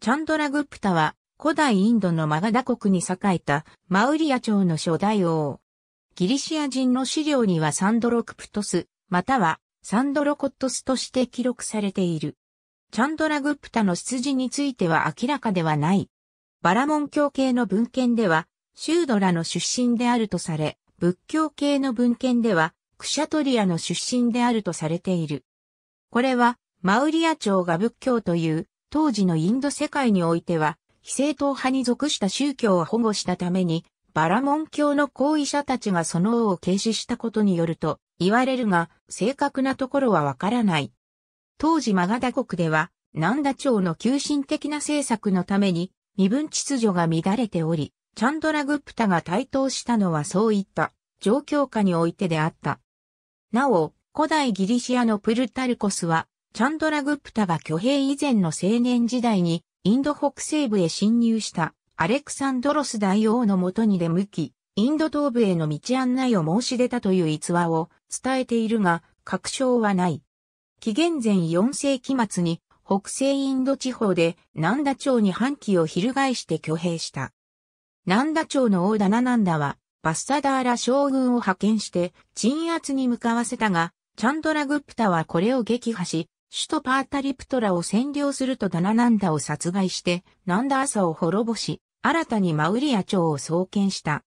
チャンドラグプタは、古代インドのマガダ国に栄えた、マウリア朝の初代王。ギリシア人の資料にはサンドロクプトス、またはサンドロコットスとして記録されている。チャンドラグプタの出自については明らかではない。バラモン教系の文献では、シュードラの出身であるとされ、仏教系の文献では、クシャトリアの出身であるとされている。これは、マウリア朝が仏教という当時のインド世界においては、非正統派に属した宗教を保護したために、バラモン教の行為者たちがその王を軽視したことによると言われるが、正確なところはわからない。当時マガダ国では、南ダ朝の急進的な政策のために、身分秩序が乱れており、チャンドラグプタが台頭したのはそういった状況下においてであった。なお、古代ギリシアのプルタルコスは、チャンドラグプタは挙兵以前の青年時代にインド北西部へ侵入したアレクサンドロス大王のもとに出向き、インド東部への道案内を申し出たという逸話を伝えているが、確証はない。紀元前4世紀末に北西インド地方で南ダ町に反旗を翻して挙兵した。南ダ町の王ダナナンダはバッサダーラ将軍を派遣して鎮圧に向かわせたが、チャンドラグプタはこれを撃破し、首都パータリプトラを占領するとダナナンダを殺害して、ナンダーサを滅ぼし、新たにマウリア朝を創建した。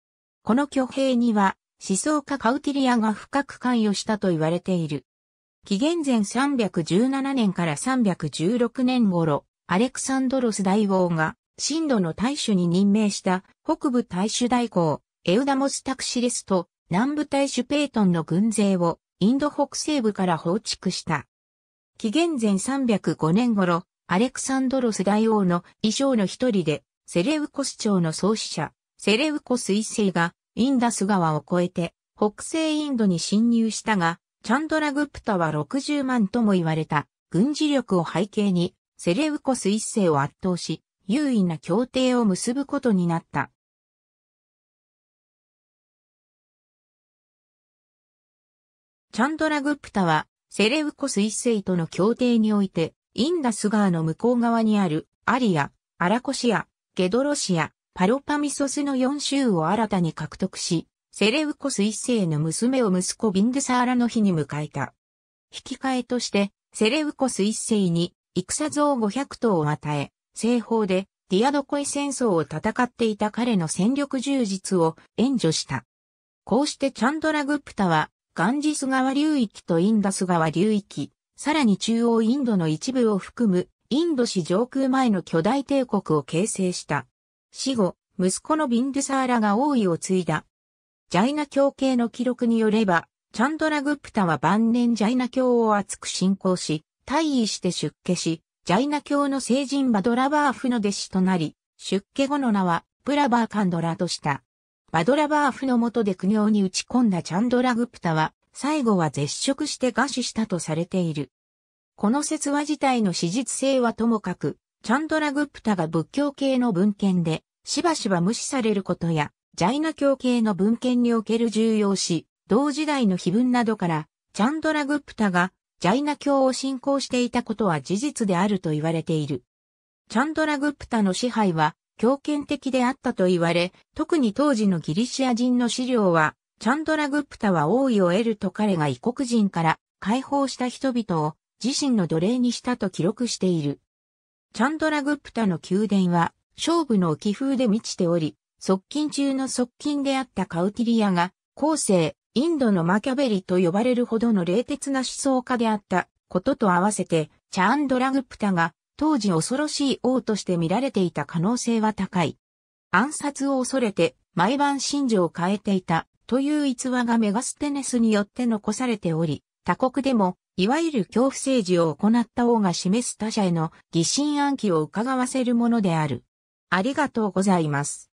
この挙兵には、思想家カウティリアが深く関与したと言われている。紀元前317年から316年頃、アレクサンドロス大王が、神土の大主に任命した北部大主大公、エウダモスタクシレスと南部大主ペイトンの軍勢をインド北西部から放逐した。紀元前305年頃、アレクサンドロス大王の衣装の一人で、セレウコス朝の創始者、セレウコス一世が、インダス川を越えて、北西インドに侵入したが、チャンドラグプタは60万とも言われた、軍事力を背景に、セレウコス一世を圧倒し、優位な協定を結ぶことになった。チャンドラグプタはセレウコス一世との協定において、インダス川の向こう側にあるアリア、アラコシア、ゲドロシア、パロパミソスの4州を新たに獲得し、セレウコス一世の娘を息子ビンドサーラの日に迎えた。引き換えとして、セレウコス一世に、戦像500頭を与え、西方でディアドコイ戦争を戦っていた彼の戦力充実を援助した。こうしてチャンドラグプタはガンジス川流域とインダス川流域、さらに中央インドの一部を含む、インド市上空前の巨大帝国を形成した。死後、息子のビンドサーラが王位を継いだ。ジャイナ教系の記録によれば、チャンドラグプタは晩年ジャイナ教を厚く信仰し、退位して出家し、ジャイナ教の聖人バドラバーフの弟子となり、出家後の名はプラバーカンドラとした。バドラバーフの下で苦行に打ち込んだチャンドラグプタは、最後は絶食して餓死したとされている。この説話自体の史実性はともかく、チャンドラグプタが仏教系の文献で、しばしば無視されることや、ジャイナ教系の文献における重要し、同時代の碑文などから、チャンドラグプタがジャイナ教を信仰していたことは事実であると言われている。チャンドラグプタの支配は強権的であったと言われ、特に当時のギリシア人の資料は、チャンドラグプタは王位を得ると彼が異国人から解放した人々を自身の奴隷にしたと記録している。チャンドラグプタの宮殿は勝負の気風で満ちており、側近中の側近であったカウティリアが、後世、インドのマキャベリと呼ばれるほどの冷徹な思想家であったことと合わせて、チャンドラグプタが当時恐ろしい王として見られていた可能性は高い。暗殺を恐れて毎晩信条を変えていたという逸話がメガステネスによって残されており、他国でもいわゆる恐怖政治を行った王が示す他者への疑心暗鬼を伺わせるものである。ありがとうございます。